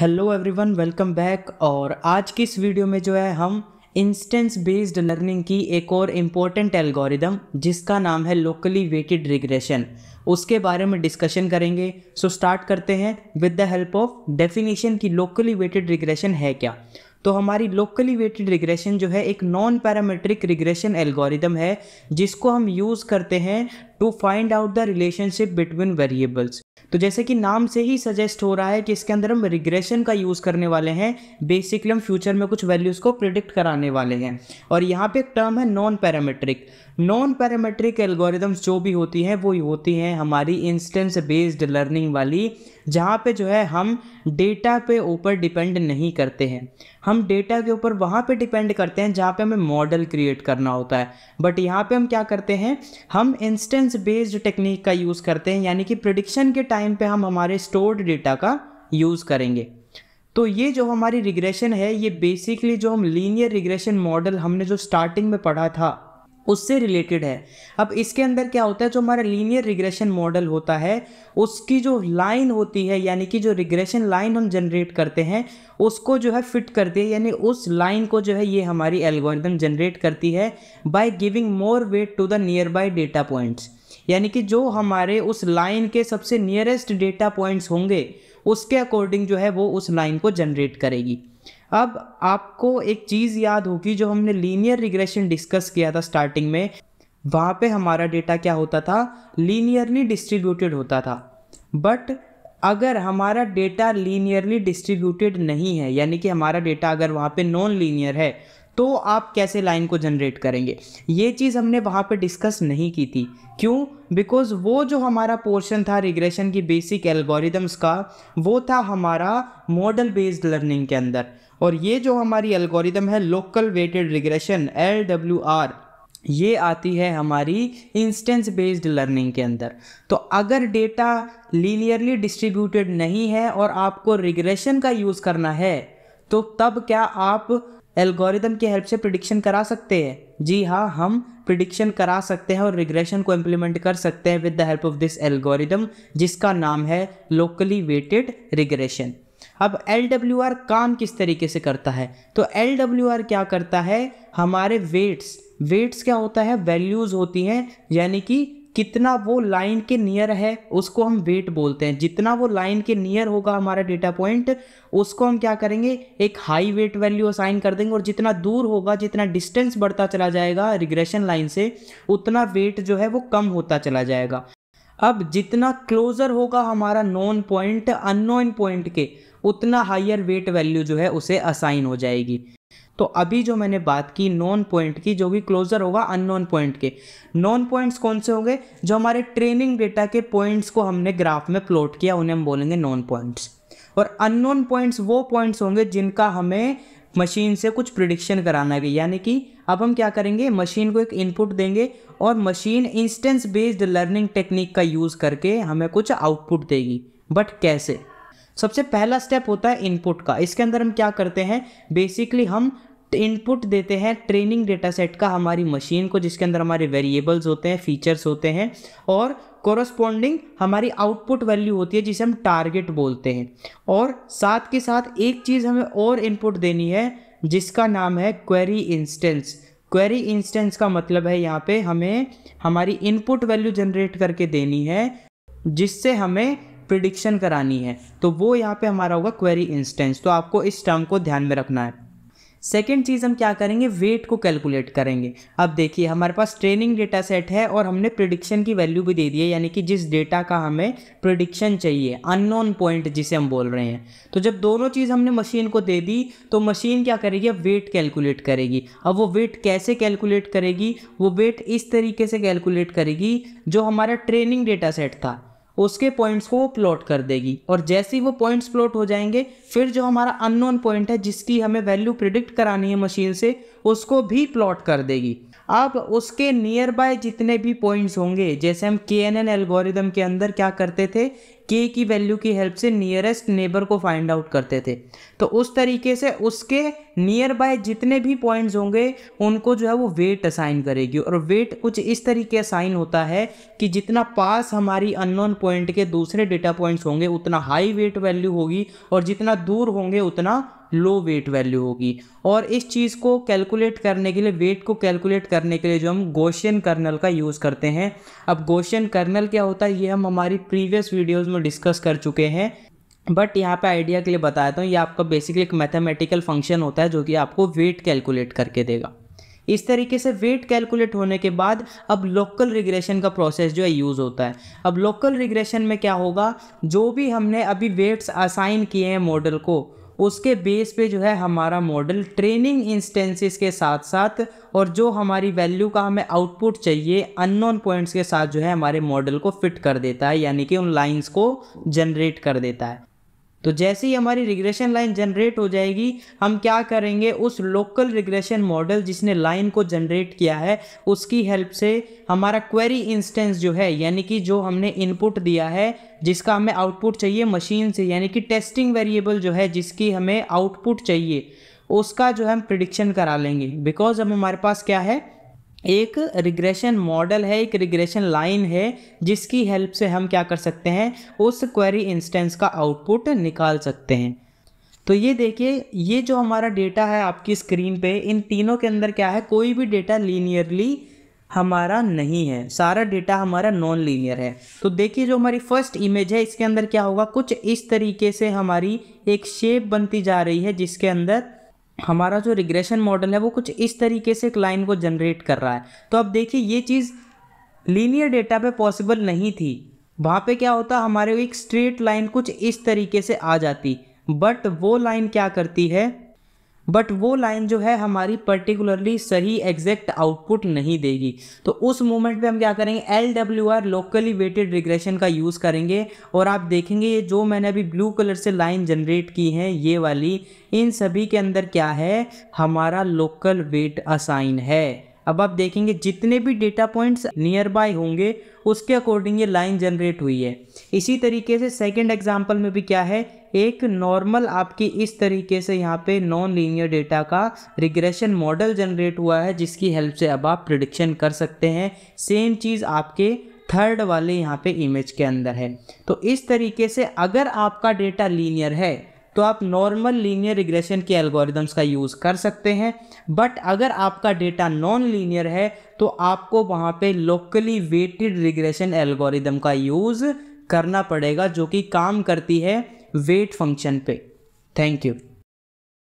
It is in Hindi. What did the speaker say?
हेलो एवरीवन वेलकम बैक और आज की इस वीडियो में जो है हम इंस्टेंस बेस्ड लर्निंग की एक और इम्पोर्टेंट एल्गोरिदम जिसका नाम है लोकली वेटेड रिग्रेशन उसके बारे में डिस्कशन करेंगे सो स्टार्ट करते हैं with the help of definition की लोकली वेटेड रिग्रेशन है क्या तो हमारी लोकली वेटेड रिग्रेशन जो है एक नॉन पैरामेट्रिक रिग्रेशन एल्गोरिदम है जिसको हम यूज़ करते हैं to find out the relationship between variables तो जैसे कि नाम से ही सजेस्ट हो रहा है कि इसके अंदर हम रिग्रेशन का यूज़ करने वाले हैं बेसिकली हम फ्यूचर में कुछ वैल्यूज़ को प्रिडिक्ट कराने वाले हैं और यहाँ पे एक टर्म है non parametric non parametric algorithms जो भी होती हैं वो होती हैं हमारी इंस्टेंस बेस्ड लर्निंग वाली जहाँ पे जो है हम डेटा पे ऊपर डिपेंड नहीं करते हैं हम डेटा के ऊपर वहाँ पे डिपेंड करते हैं जहाँ पे हमें मॉडल क्रिएट करना होता है बट यहाँ पे हम क्या करते हैं हम इंस्टेंस बेस्ड टेक्निक का यूज़ करते हैं यानी कि प्रडिक्शन के टाइम पर हम हमारे स्टोर्ड डेटा का यूज़ करेंगे तो ये जो हमारी रिग्रेशन है ये बेसिकली जो हम लीनियर रिग्रेशन मॉडल हमने जो स्टार्टिंग में पढ़ा था उससे रिलेटेड है अब इसके अंदर क्या होता है जो हमारा लीनियर रिग्रेशन मॉडल होता है उसकी जो लाइन होती है यानी कि जो रिग्रेशन लाइन हम जनरेट करते हैं उसको जो है फिट करते हैं यानी उस लाइन को जो है ये हमारी एल्गोरिथम जनरेट करती है by giving more weight to the nearby data points यानी कि जो हमारे उस लाइन के सबसे नियरेस्ट डेटा पॉइंट्स होंगे उसके अकॉर्डिंग जो है वो उस लाइन को जनरेट करेगी अब आपको एक चीज़ याद होगी जो हमने लीनियर रिग्रेशन डिस्कस किया था स्टार्टिंग में वहाँ पे हमारा डेटा क्या होता था लीनियरली डिस्ट्रीब्यूटेड होता था बट अगर हमारा डेटा लीनियरली डिस्ट्रीब्यूटेड नहीं है यानी कि हमारा डेटा अगर वहाँ पे नॉन लीनियर है तो आप कैसे लाइन को जनरेट करेंगे ये चीज़ हमने वहाँ पे डिस्कस नहीं की थी क्यों बिकॉज वो जो हमारा पोर्शन था रिग्रेशन की बेसिक एल्गोरिदम्स का वो था हमारा मॉडल बेस्ड लर्निंग के अंदर और ये जो हमारी एल्गोरिदम है local weighted regression L W R ये आती है हमारी इंस्टेंस बेस्ड लर्निंग के अंदर तो अगर डेटा लीनियरली डिस्ट्रीब्यूटेड नहीं है और आपको रिग्रेशन का यूज़ करना है तो तब क्या आप एल्गोरिदम की हेल्प से प्रिडिक्शन करा सकते हैं जी हाँ हम प्रिडिक्शन करा सकते हैं और रिग्रेशन को इम्प्लीमेंट कर सकते हैं with the help of this algorithm जिसका नाम है लोकली वेटेड रिग्रेशन अब एल काम किस तरीके से करता है तो एल क्या करता है हमारे वेट्स वेट्स क्या होता है वैल्यूज़ होती हैं यानी कि कितना वो लाइन के नियर है उसको हम वेट बोलते हैं जितना वो लाइन के नियर होगा हमारा डेटा पॉइंट उसको हम क्या करेंगे एक हाई वेट वैल्यू असाइन कर देंगे और जितना दूर होगा जितना डिस्टेंस बढ़ता चला जाएगा रिग्रेशन लाइन से उतना वेट जो है वो कम होता चला जाएगा अब जितना क्लोज़र होगा हमारा नॉन पॉइंट अननोन पॉइंट के उतना हायर वेट वैल्यू जो है उसे असाइन हो जाएगी तो अभी जो मैंने बात की नॉन पॉइंट की जो कि क्लोजर होगा अननोन पॉइंट के नॉन पॉइंट्स कौन से होंगे जो हमारे ट्रेनिंग डेटा के पॉइंट्स को हमने ग्राफ में प्लॉट किया उन्हें हम बोलेंगे नॉन पॉइंट्स और अननोन पॉइंट्स वो पॉइंट्स होंगे जिनका हमें मशीन से कुछ प्रिडिक्शन कराना है यानी कि अब हम क्या करेंगे मशीन को एक इनपुट देंगे और machine instance based learning technique का यूज़ करके हमें कुछ आउटपुट देगी बट कैसे सबसे पहला स्टेप होता है इनपुट का इसके अंदर हम क्या करते हैं बेसिकली हम इनपुट देते हैं ट्रेनिंग डेटा सेट का हमारी मशीन को जिसके अंदर हमारे वेरिएबल्स होते हैं फीचर्स होते हैं और कॉरस्पॉन्डिंग हमारी आउटपुट वैल्यू होती है जिसे हम टारगेट बोलते हैं और साथ के साथ एक चीज़ हमें और इनपुट देनी है जिसका नाम है क्वेरी इंस्टेंस क्वेरी इंस्टेंस का मतलब है यहाँ पे हमें हमारी इनपुट वैल्यू जनरेट करके देनी है जिससे हमें प्रिडिक्शन करानी है तो वो यहाँ पे हमारा होगा क्वेरी इंस्टेंस तो आपको इस टर्म को ध्यान में रखना है सेकेंड चीज़ हम क्या करेंगे वेट को कैलकुलेट करेंगे अब देखिए हमारे पास ट्रेनिंग डेटा सेट है और हमने प्रिडिक्शन की वैल्यू भी दे दी है यानी कि जिस डेटा का हमें प्रिडिक्शन चाहिए अननोन पॉइंट जिसे हम बोल रहे हैं तो जब दोनों चीज़ हमने मशीन को दे दी तो मशीन क्या करेगी अब वेट कैलकुलेट करेगी अब वो वेट कैसे कैलकुलेट करेगी वो वेट इस तरीके से कैलकुलेट करेगी जो हमारा ट्रेनिंग डेटा सेट था उसके पॉइंट्स को वो प्लॉट कर देगी और जैसे ही वो पॉइंट्स प्लॉट हो जाएंगे फिर जो हमारा अननोन पॉइंट है जिसकी हमें वैल्यू प्रिडिक्ट करानी है मशीन से उसको भी प्लॉट कर देगी अब उसके नियर बाय जितने भी पॉइंट्स होंगे जैसे हम के एन एन एल्गोरिदम के अंदर क्या करते थे के की वैल्यू की हेल्प से नियरेस्ट नेबर को फाइंड आउट करते थे तो उस तरीके से उसके नियर बाय जितने भी पॉइंट्स होंगे उनको जो है वो वेट असाइन करेगी और वेट कुछ इस तरीके असाइन होता है कि जितना पास हमारी अननोन पॉइंट के दूसरे डेटा पॉइंट्स होंगे उतना हाई वेट वैल्यू होगी और जितना दूर होंगे उतना लो वेट वैल्यू होगी और इस चीज़ को कैलकुलेट करने के लिए वेट को कैलकुलेट करने के लिए जो हम गोशियन कर्नल का यूज़ करते हैं अब गोशियन कर्नल क्या होता है ये हम हमारी प्रीवियस वीडियोज़ में को डिस्कस कर चुके हैं बट यहाँ पे आइडिया के लिए बताया था ये आपका बेसिकली एक मैथमेटिकल फंक्शन होता है जो कि आपको वेट कैलकुलेट करके देगा इस तरीके से वेट कैलकुलेट होने के बाद अब लोकल रिग्रेशन का प्रोसेस जो है यूज़ होता है अब लोकल रिग्रेशन में क्या होगा जो भी हमने अभी वेट्स असाइन किए हैं मॉडल को उसके बेस पे जो है हमारा मॉडल ट्रेनिंग इंस्टेंसेस के साथ साथ और जो हमारी वैल्यू का हमें आउटपुट चाहिए अननोन पॉइंट्स के साथ जो है हमारे मॉडल को फिट कर देता है यानी कि उन लाइंस को जनरेट कर देता है तो जैसे ही हमारी रिग्रेशन लाइन जनरेट हो जाएगी हम क्या करेंगे उस लोकल रिग्रेशन मॉडल जिसने लाइन को जनरेट किया है उसकी हेल्प से हमारा क्वेरी इंस्टेंस जो है यानी कि जो हमने इनपुट दिया है जिसका हमें आउटपुट चाहिए मशीन से यानी कि टेस्टिंग वेरिएबल जो है जिसकी हमें आउटपुट चाहिए उसका जो है हम प्रिडिक्शन करा लेंगे बिकॉज अब हमारे पास क्या है एक रिग्रेशन मॉडल है एक रिग्रेशन लाइन है जिसकी हेल्प से हम क्या कर सकते हैं उस क्वेरी इंस्टेंस का आउटपुट निकाल सकते हैं तो ये देखिए ये जो हमारा डेटा है आपकी स्क्रीन पे इन तीनों के अंदर क्या है कोई भी डेटा लीनियरली हमारा नहीं है सारा डेटा हमारा नॉन लीनियर है तो देखिए जो हमारी फर्स्ट इमेज है इसके अंदर क्या होगा कुछ इस तरीके से हमारी एक शेप बनती जा रही है जिसके अंदर हमारा जो रिग्रेशन मॉडल है वो कुछ इस तरीके से एक लाइन को जनरेट कर रहा है तो अब देखिए ये चीज़ लीनियर डेटा पे पॉसिबल नहीं थी वहाँ पे क्या होता हमारे एक स्ट्रेट लाइन कुछ इस तरीके से आ जाती बट वो लाइन क्या करती है बट वो लाइन जो है हमारी पर्टिकुलरली सही एग्जैक्ट आउटपुट नहीं देगी तो उस मोमेंट पे हम क्या करेंगे L W R locally weighted regression का यूज़ करेंगे और आप देखेंगे ये जो मैंने अभी ब्लू कलर से लाइन जनरेट की है ये वाली इन सभी के अंदर क्या है हमारा लोकल वेट असाइन है अब आप देखेंगे जितने भी डेटा पॉइंट्स नियर बाय होंगे उसके अकॉर्डिंग ये लाइन जनरेट हुई है इसी तरीके से सेकंड एग्जांपल में भी क्या है एक नॉर्मल आपकी इस तरीके से यहाँ पे नॉन लीनियर डेटा का रिग्रेशन मॉडल जनरेट हुआ है जिसकी हेल्प से अब आप प्रिडिक्शन कर सकते हैं सेम चीज़ आपके थर्ड वाले यहाँ पे इमेज के अंदर है तो इस तरीके से अगर आपका डेटा लीनियर है तो आप नॉर्मल लीनियर रिग्रेशन के एल्गोरिदम्स का यूज़ कर सकते हैं बट अगर आपका डेटा नॉन लीनियर है तो आपको वहाँ पे लोकली वेटेड रिग्रेशन एल्गोरिदम का यूज़ करना पड़ेगा जो कि काम करती है वेट फंक्शन पे थैंक यू